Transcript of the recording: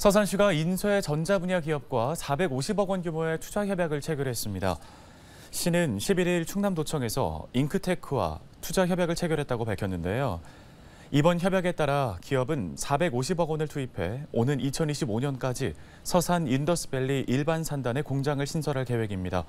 서산시가 인쇄 전자 분야 기업과 450억 원 규모의 투자 협약을 체결했습니다. 시는 11일 충남도청에서 잉크테크와 투자 협약을 체결했다고 밝혔는데요. 이번 협약에 따라 기업은 450억 원을 투입해 오는 2025년까지 서산 인더스밸리 일반 산단에 공장을 신설할 계획입니다.